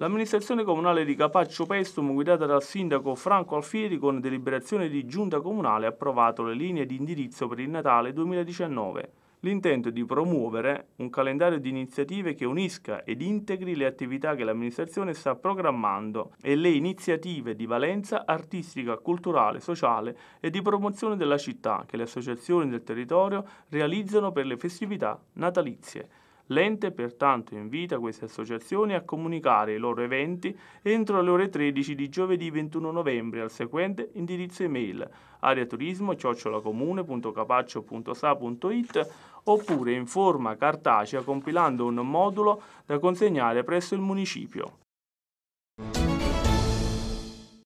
L'amministrazione comunale di Capaccio Pestum, guidata dal sindaco Franco Alfieri, con deliberazione di giunta comunale ha approvato le linee di indirizzo per il Natale 2019. L'intento è di promuovere un calendario di iniziative che unisca ed integri le attività che l'amministrazione sta programmando e le iniziative di valenza artistica, culturale, sociale e di promozione della città che le associazioni del territorio realizzano per le festività natalizie. L'ente pertanto invita queste associazioni a comunicare i loro eventi entro le ore 13 di giovedì 21 novembre al seguente indirizzo email areaturismo.capaccio.sa.it oppure in forma cartacea compilando un modulo da consegnare presso il municipio.